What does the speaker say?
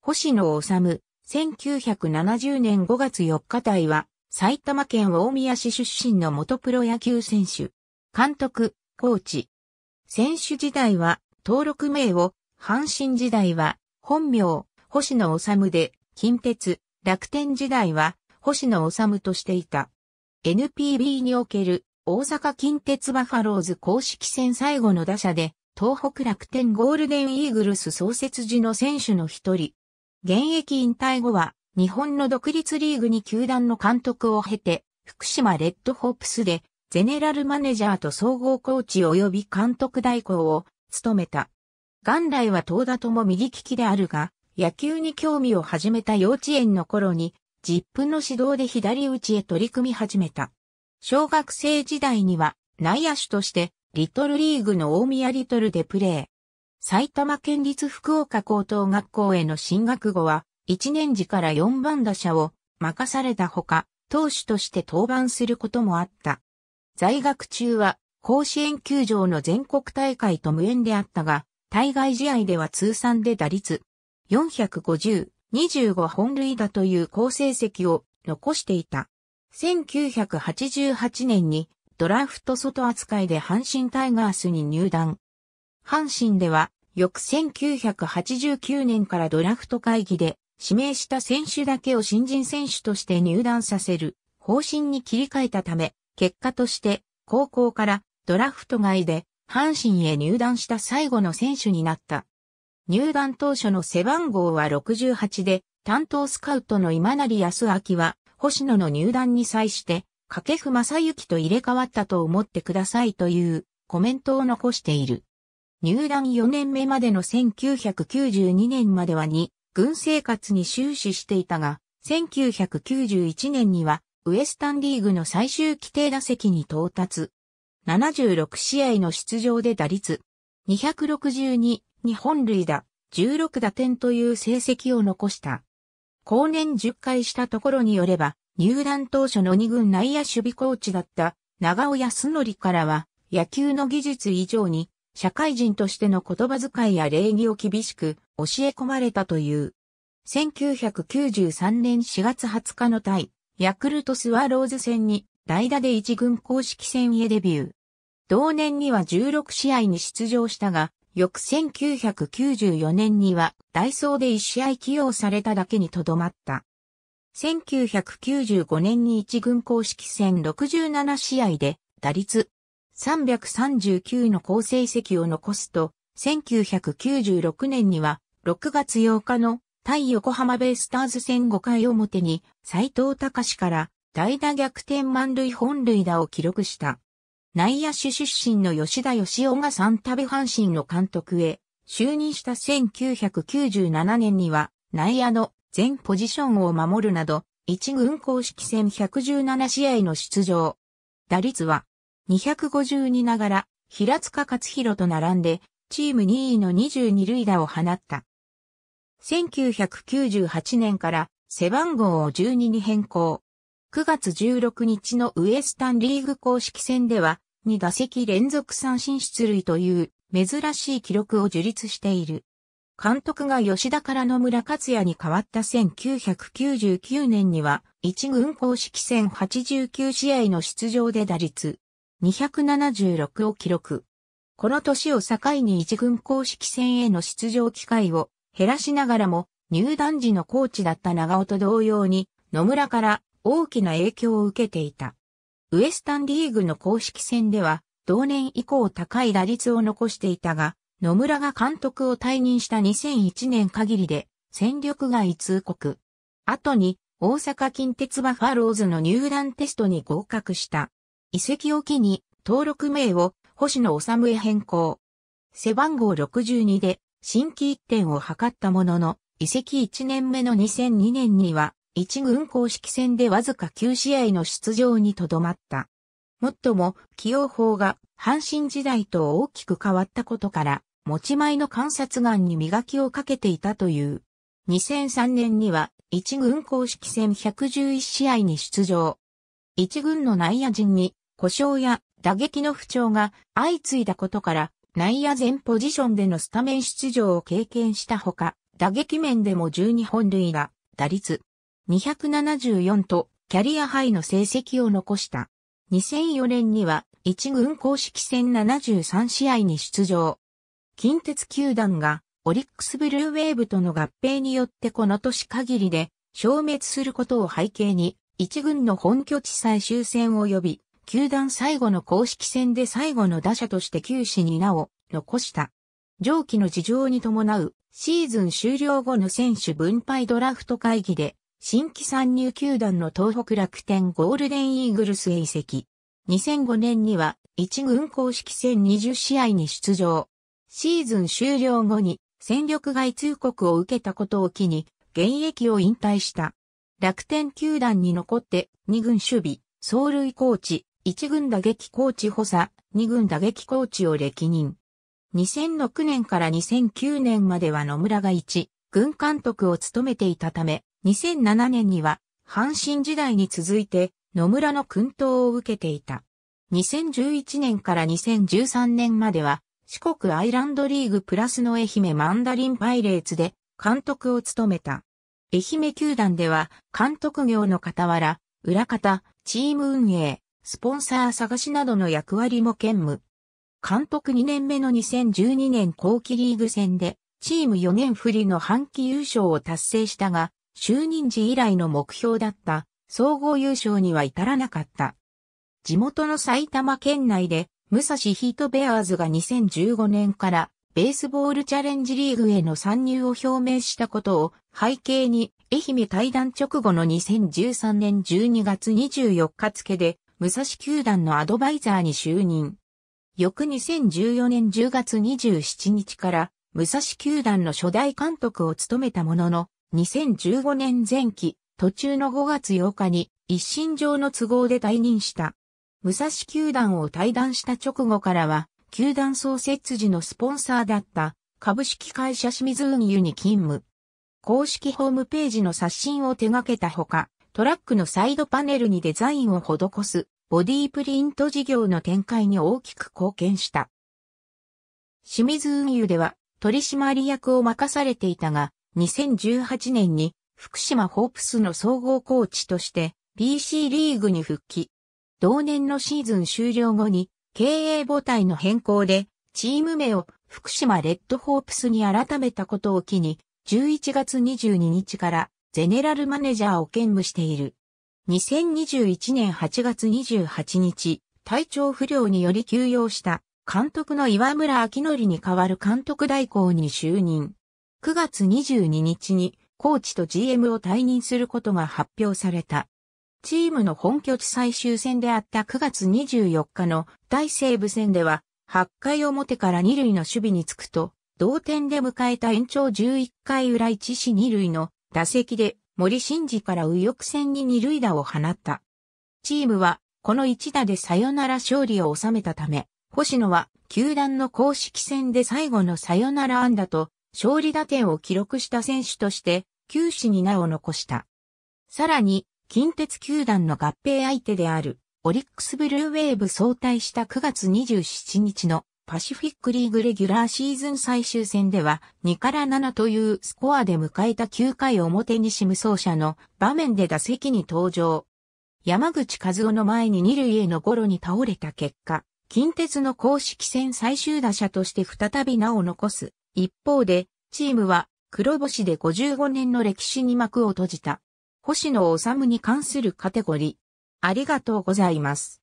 星野治、1970年5月4日隊は、埼玉県大宮市出身の元プロ野球選手、監督、コーチ。選手時代は、登録名を、阪神時代は、本名、星野治で、近鉄、楽天時代は、星野治としていた。NPB における、大阪近鉄バファローズ公式戦最後の打者で、東北楽天ゴールデンイーグルス創設時の選手の一人、現役引退後は、日本の独立リーグに球団の監督を経て、福島レッドホープスで、ゼネラルマネージャーと総合コーチ及び監督代行を務めた。元来は遠田とも右利きであるが、野球に興味を始めた幼稚園の頃に、ジップの指導で左打ちへ取り組み始めた。小学生時代には内野手として、リトルリーグの大宮リトルでプレー。埼玉県立福岡高等学校への進学後は、1年時から4番打者を任されたほか、投手として登板することもあった。在学中は、甲子園球場の全国大会と無縁であったが、対外試合では通算で打率450、25本塁打という好成績を残していた。1988年にドラフト外扱いで阪神タイガースに入団。阪神では翌1989年からドラフト会議で指名した選手だけを新人選手として入団させる方針に切り替えたため、結果として高校からドラフト外で阪神へ入団した最後の選手になった。入団当初の背番号は68で、担当スカウトの今成康明は、星野の入団に際して、掛布正幸と入れ替わったと思ってくださいというコメントを残している。入団4年目までの1992年までは2、軍生活に終始していたが、1991年には、ウエスタンリーグの最終規定打席に到達。76試合の出場で打率、262、日本塁打、16打点という成績を残した。後年10回したところによれば、入団当初の2軍内野守備コーチだった長尾康則からは、野球の技術以上に社会人としての言葉遣いや礼儀を厳しく教え込まれたという。1993年4月20日の対、ヤクルトスワローズ戦に代打で一軍公式戦へデビュー。同年には16試合に出場したが、翌1994年にはダイソーで1試合起用されただけにとどまった。1995年に一軍公式戦67試合で打率339の好成績を残すと、1996年には6月8日の対横浜ベイスターズ戦5回表に斎藤隆から代打逆転満塁本塁打を記録した。内野手出身の吉田義雄が三度阪神の監督へ就任した1997年には内野の全ポジションを守るなど一軍公式戦117試合の出場。打率は252ながら、平塚勝弘と並んで、チーム2位の22塁打を放った。1998年から背番号を12に変更。9月16日のウエスタンリーグ公式戦では、2打席連続三振出塁という珍しい記録を樹立している。監督が吉田から野村克也に変わった1999年には、1軍公式戦89試合の出場で打率276を記録。この年を境に一軍公式戦への出場機会を減らしながらも入団時のコーチだった長尾と同様に野村から大きな影響を受けていた。ウエスタンリーグの公式戦では同年以降高い打率を残していたが、野村が監督を退任した2001年限りで戦力外通告。後に大阪近鉄バファローズの入団テストに合格した。遺跡を機に登録名を星野治へ変更。背番号62で新規一点を図ったものの、遺跡1年目の2002年には、一軍公式戦でわずか9試合の出場にとどまった。もっとも、起用法が阪神時代と大きく変わったことから、持ち前の観察眼に磨きをかけていたという。2003年には、一軍公式戦111試合に出場。一軍の内野陣に故障や打撃の不調が相次いだことから内野全ポジションでのスタメン出場を経験したほか、打撃面でも12本塁が打率274とキャリアハイの成績を残した。2004年には一軍公式戦73試合に出場。近鉄球団がオリックスブルーウェーブとの合併によってこの年限りで消滅することを背景に一軍の本拠地最終戦を呼び、球団最後の公式戦で最後の打者として球史に名を残した。上記の事情に伴うシーズン終了後の選手分配ドラフト会議で新規参入球団の東北楽天ゴールデンイーグルスへ移籍。2005年には1軍公式戦20試合に出場。シーズン終了後に戦力外通告を受けたことを機に現役を引退した。楽天球団に残って2軍守備、走塁コーチ、1軍打撃コーチ補佐、2軍打撃コーチを歴任。2006年から2009年までは野村が1、軍監督を務めていたため、2007年には、阪神時代に続いて、野村の訓導を受けていた。2011年から2013年までは、四国アイランドリーグプラスの愛媛マンダリンパイレーツで監督を務めた。愛媛球団では監督業の傍ら、裏方、チーム運営、スポンサー探しなどの役割も兼務。監督2年目の2012年後期リーグ戦で、チーム4年振りの半期優勝を達成したが、就任時以来の目標だった総合優勝には至らなかった。地元の埼玉県内で、武蔵ヒートベアーズが2015年からベースボールチャレンジリーグへの参入を表明したことを背景に愛媛対談直後の2013年12月24日付で武蔵球団のアドバイザーに就任。翌2014年10月27日から武蔵球団の初代監督を務めたものの、2015年前期、途中の5月8日に一身上の都合で退任した。武蔵球団を退団した直後からは、球団創設時のスポンサーだった株式会社清水運輸に勤務。公式ホームページの刷新を手掛けたほか、トラックのサイドパネルにデザインを施すボディプリント事業の展開に大きく貢献した。清水運輸では取締役を任されていたが、2018年に福島ホープスの総合コーチとして PC リーグに復帰。同年のシーズン終了後に経営母体の変更でチーム名を福島レッドホープスに改めたことを機に11月22日からゼネラルマネージャーを兼務している。2021年8月28日、体調不良により休養した監督の岩村明則に代わる監督代行に就任。9月22日にコーチと GM を退任することが発表された。チームの本拠地最終戦であった9月24日の大西部戦では、8回表から2塁の守備につくと、同点で迎えた延長11回裏1死2塁の打席で森真嗣から右翼戦に二塁打を放った。チームはこの一打でサヨナラ勝利を収めたため、星野は球団の公式戦で最後のサヨナラ安打と勝利打点を記録した選手として球史に名を残した。さらに、近鉄球団の合併相手であるオリックスブルーウェーブ相対した9月27日のパシフィックリーグレギュラーシーズン最終戦では2から7というスコアで迎えた9回表西無走者の場面で打席に登場。山口和夫の前に2塁へのゴロに倒れた結果、近鉄の公式戦最終打者として再び名を残す。一方で、チームは黒星で55年の歴史に幕を閉じた。星野治に関するカテゴリー。ありがとうございます。